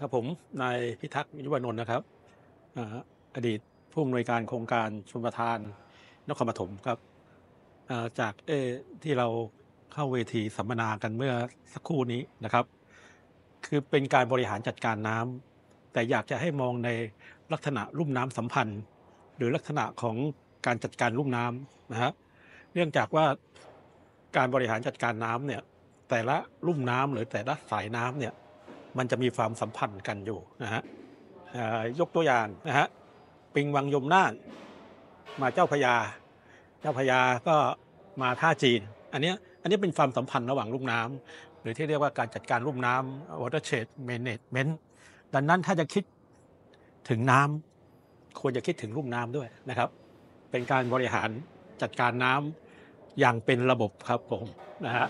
ครับผมนายพิทักษ์ยุวนนท์นะครับอดีตผู้อำนวยการโครงการชุมประทานนครปฐมครับจากเอที่เราเข้าเวทีสัมมนากันเมื่อสักครู่นี้นะครับ คือเป็นการบริหารจัดการน้ำแต่อยากจะให้มองในลักษณะรุ่มน้ำสัมพันธ์ หรือลักษณะของการจัดการรุ่มน้ำนะฮะเนื่องจากว่าการบริหารจัดการน้ำเนี่ยแต่ละรุ่มน้ำหรือแต่ละสายน้ำเนี่ยมันจะมีความสัมพันธ์กันอยู่นะฮะยกตัวอย่างนะฮะปิงวังยมน่ามาเจ้าพญาเจ้าพญาก็มาท่าจีน อันนี้อันนี้เป็นความสัมพันธ์ระหว่างลุ่มน้ำ หรือที่เรียกว่าการจัดการลุ่มน้ำ watershed management ดังนั้นถ้าจะคิดถึงน้ำ ควรจะคิดถึงลุ่มน้ำด้วยนะครับ เป็นการบริหารจัดการน้ำอย่างเป็นระบบครับผมนะฮะ